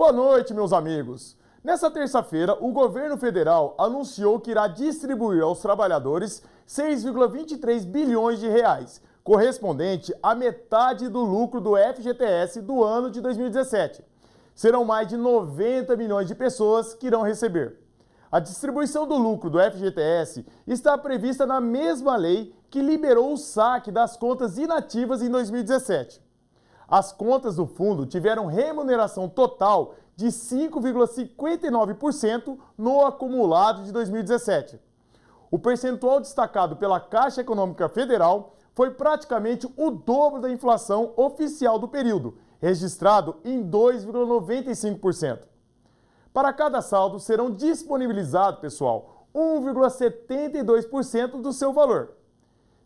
Boa noite, meus amigos. Nessa terça-feira, o governo federal anunciou que irá distribuir aos trabalhadores 6,23 bilhões de reais, correspondente à metade do lucro do FGTS do ano de 2017. Serão mais de 90 milhões de pessoas que irão receber. A distribuição do lucro do FGTS está prevista na mesma lei que liberou o saque das contas inativas em 2017. As contas do fundo tiveram remuneração total de 5,59% no acumulado de 2017. O percentual destacado pela Caixa Econômica Federal foi praticamente o dobro da inflação oficial do período, registrado em 2,95%. Para cada saldo serão disponibilizados, pessoal, 1,72% do seu valor.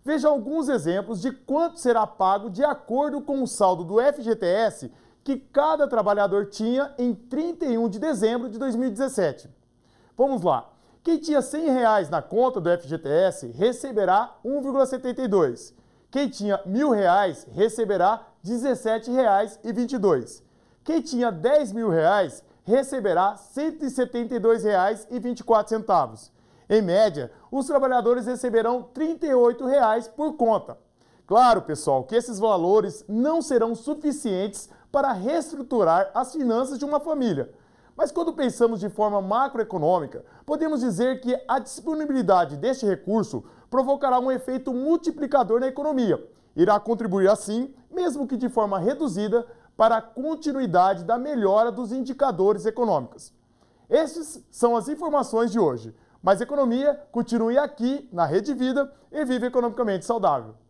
Veja alguns exemplos de quanto será pago de acordo com o saldo do FGTS que cada trabalhador tinha em 31 de dezembro de 2017. Vamos lá. Quem tinha R$ reais na conta do FGTS receberá 1,72. Quem tinha R$ reais receberá R$ 17,22. Quem tinha R$ 10 reais receberá R$ 172,24. Em média, os trabalhadores receberão R$ 38,00 por conta. Claro, pessoal, que esses valores não serão suficientes para reestruturar as finanças de uma família. Mas quando pensamos de forma macroeconômica, podemos dizer que a disponibilidade deste recurso provocará um efeito multiplicador na economia. Irá contribuir assim, mesmo que de forma reduzida, para a continuidade da melhora dos indicadores econômicos. Estas são as informações de hoje. Mas economia continue aqui na Rede Vida e viva economicamente saudável.